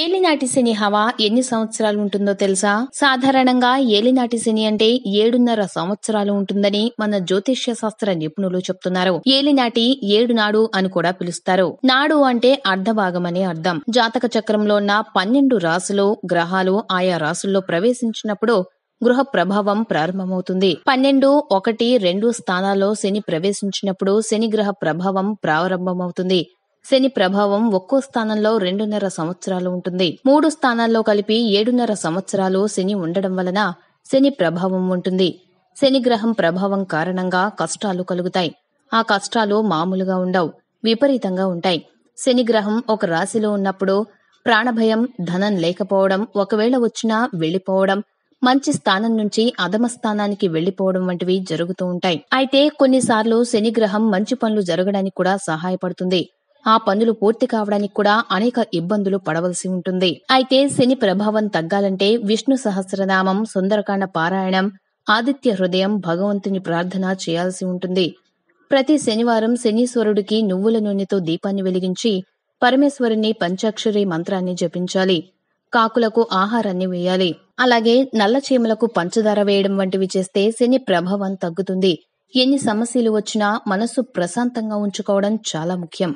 ఏలినాటి శని హవా ఎన్ని సంవత్సరాలు ఉంటుందో తెలుసా సాధారణంగా ఏలినాటి శని అంటే ఏడున్నర సంవత్సరాలు ఉంటుందని మన జ్యోతిష్య శాస్త్ర నిపుణులు చెప్తున్నారు ఏలినాటి ఏడు నాడు అని కూడా పిలుస్తారు నాడు అంటే అర్ధభాగం అని అర్థం జాతక చక్రంలో ఉన్న పన్నెండు రాసులు గ్రహాలు ఆయా రాసుల్లో ప్రవేశించినప్పుడు గృహ ప్రభావం ప్రారంభమవుతుంది పన్నెండు ఒకటి రెండు స్థానాల్లో శని ప్రవేశించినప్పుడు శని గ్రహ ప్రభావం ప్రారంభమవుతుంది శని ప్రభావం ఒక్కో స్థానంలో రెండున్నర సంవత్సరాలు ఉంటుంది మూడు స్థానాల్లో కలిపి ఏడున్నర సంవత్సరాలు శని ఉండడం వలన శని ప్రభావం ఉంటుంది శని గ్రహం ప్రభావం కారణంగా కష్టాలు కలుగుతాయి ఆ కష్టాలు మామూలుగా ఉండవు విపరీతంగా ఉంటాయి శని గ్రహం ఒక రాశిలో ఉన్నప్పుడు ప్రాణభయం ధనం లేకపోవడం ఒకవేళ వచ్చినా వెళ్లిపోవడం మంచి స్థానం నుంచి అధమ స్థానానికి వెళ్లిపోవడం వంటివి జరుగుతూ ఉంటాయి అయితే కొన్నిసార్లు శనిగ్రహం మంచి పనులు జరగడానికి కూడా సహాయపడుతుంది ఆ పనులు పూర్తి కావడానికి కూడా అనేక ఇబ్బందులు పడవలసి ఉంటుంది అయితే శని ప్రభావం తగ్గాలంటే విష్ణు సహస్రనామం సుందరకాండ పారాయణం ఆదిత్య హృదయం భగవంతుని ప్రార్థన చేయాల్సి ఉంటుంది ప్రతి శనివారం శనీశ్వరుడికి నువ్వుల నూనెతో దీపాన్ని వెలిగించి పరమేశ్వరుని పంచాక్షరి మంత్రాన్ని జపించాలి కాకులకు ఆహారాన్ని వేయాలి అలాగే నల్ల చీమలకు పంచదార వేయడం వంటివి చేస్తే శని ప్రభావం తగ్గుతుంది ఎన్ని సమస్యలు వచ్చినా మనస్సు ప్రశాంతంగా ఉంచుకోవడం చాలా ముఖ్యం